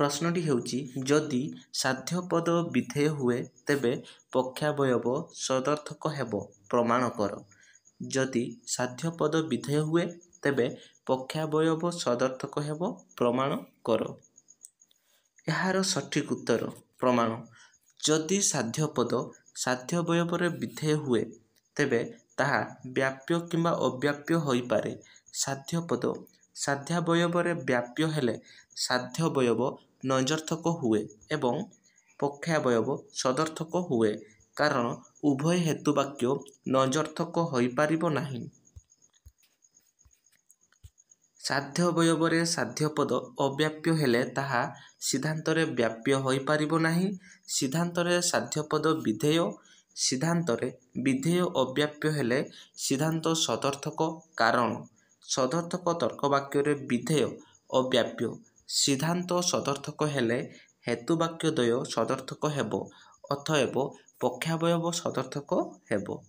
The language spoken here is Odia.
ପ୍ରଶ୍ନଟି ହେଉଛି ଯଦି ସାଧ୍ୟପଦ ବିଧେୟ ହୁଏ ତେବେ ପକ୍ଷାବୟବ ସଦର୍ଥକ ହେବ ପ୍ରମାଣ କର ଯଦି ସାଧ୍ୟପଦ ବିଧେୟ ହୁଏ ତେବେ ପକ୍ଷାବୟବ ସଦର୍ଥକ ହେବ ପ୍ରମାଣ କର ଏହାର ସଠିକ ଉତ୍ତର ପ୍ରମାଣ ଯଦି ସାଧ୍ୟପଦ ସାଧ୍ୟବୟବରେ ବିଧେୟ ହୁଏ ତେବେ ତାହା ବ୍ୟାପ୍ୟ କିମ୍ବା ଅବ୍ୟାପ୍ୟ ହୋଇପାରେ ସାଧ୍ୟପଦ ସାଧ୍ୟବୟବରେ ବ୍ୟାପ୍ୟ ହେଲେ ସାଧ୍ୟବୟବ ନୈଜର୍ଥକ ହୁଏ ଏବଂ ପକ୍ଷାବୟବ ସଦର୍ଥକ ହୁଏ କାରଣ ଉଭୟ ହେତୁ ବାକ୍ୟ ନୈଜର୍ଥକ ହୋଇପାରିବ ନାହିଁ ସାଧ୍ୟ ଅବୟବରେ ସାଧ୍ୟପଦ ଅବ୍ୟାପ୍ୟ ହେଲେ ତାହା ସିଦ୍ଧାନ୍ତରେ ବ୍ୟାପ୍ୟ ହୋଇପାରିବ ନାହିଁ ସିଦ୍ଧାନ୍ତରେ ସାଧ୍ୟପଦ ବିଧେୟ ସିଦ୍ଧାନ୍ତରେ ବିଧେୟ ଅବ୍ୟାପ୍ୟ ହେଲେ ସିଦ୍ଧାନ୍ତ ସଦର୍ଥକ କାରଣ ସଦର୍ଥକ ତର୍କବାକ୍ୟରେ ବିଧେୟ ଅବ୍ୟାପ୍ୟ ସିଦ୍ଧାନ୍ତ ସଦର୍ଥକ ହେଲେ ହେତୁ ବାକ୍ୟ ଦ୍ୱୟ ସଦର୍ଥକ ହେବ ଅତଏବ ପକ୍ଷାବୟବ ସଦର୍ଥକ ହେବ